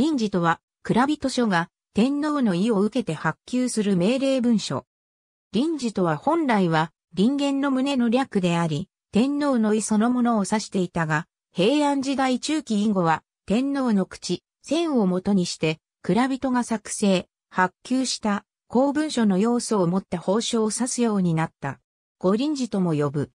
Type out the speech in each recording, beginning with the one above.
臨時とは、蔵人書が天皇の意を受けて発給する命令文書。臨時とは本来は、臨間の胸の略であり、天皇の意そのものを指していたが、平安時代中期以後は、天皇の口、線をもとにして、蔵人が作成、発給した公文書の要素を持った法書を指すようになった。五臨時とも呼ぶ。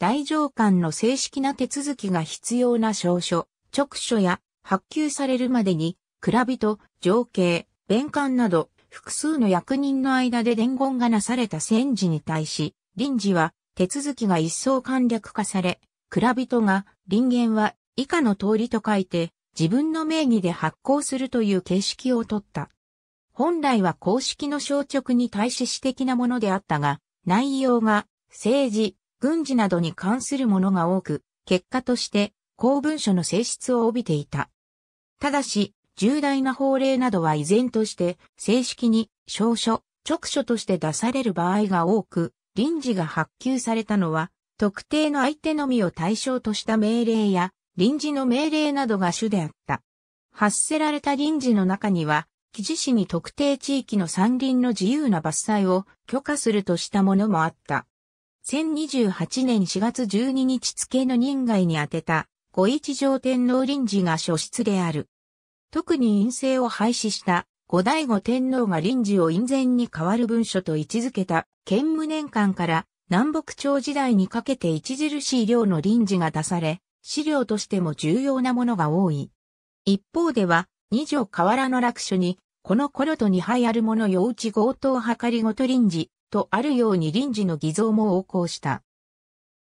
大上官の正式な手続きが必要な証書、直書や発給されるまでに、蔵人、情景、弁官など、複数の役人の間で伝言がなされた戦時に対し、臨時は手続きが一層簡略化され、蔵人が、人言は以下の通りと書いて、自分の名義で発行するという形式をとった。本来は公式の消直に対し私的なものであったが、内容が政治、軍事などに関するものが多く、結果として公文書の性質を帯びていた。ただし、重大な法令などは依然として正式に証書、直書として出される場合が多く、臨時が発給されたのは、特定の相手のみを対象とした命令や、臨時の命令などが主であった。発せられた臨時の中には、記事市に特定地域の山林の自由な伐採を許可するとしたものもあった。1028年4月12日付の任外に宛てた、五一条天皇臨時が書室である。特に陰性を廃止した後醍醐天皇が臨時を陰前に代わる文書と位置づけた兼務年間から南北朝時代にかけて著しい量の臨時が出され、資料としても重要なものが多い。一方では、二条河原の楽書に、この頃と二杯あるの用地強盗計りごと臨時、とあるように臨時の偽造も横行した。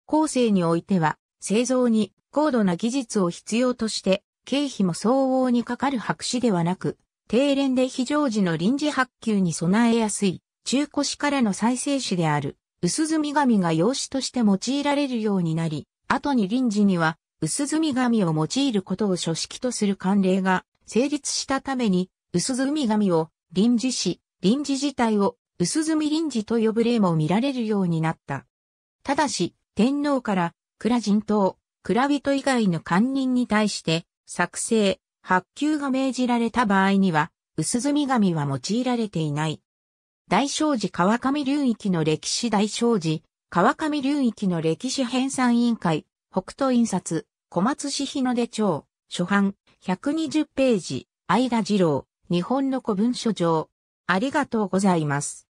後世においては、製造に高度な技術を必要として、経費も相応にかかる白紙ではなく、定連で非常時の臨時発給に備えやすい、中古紙からの再生紙である、薄墨紙が用紙として用いられるようになり、後に臨時には、薄墨紙を用いることを書式とする慣例が成立したために、薄墨紙を臨時紙、臨時自体を薄墨臨時と呼ぶ例も見られるようになった。ただし、天皇から、蔵人等、蔵人以外の官人に対して、作成、発給が命じられた場合には、薄墨紙は用いられていない。大正寺川上流域の歴史大正寺、川上流域の歴史編纂委員会、北斗印刷、小松市日の出町、初版、120ページ、相田二郎、日本の古文書上。ありがとうございます。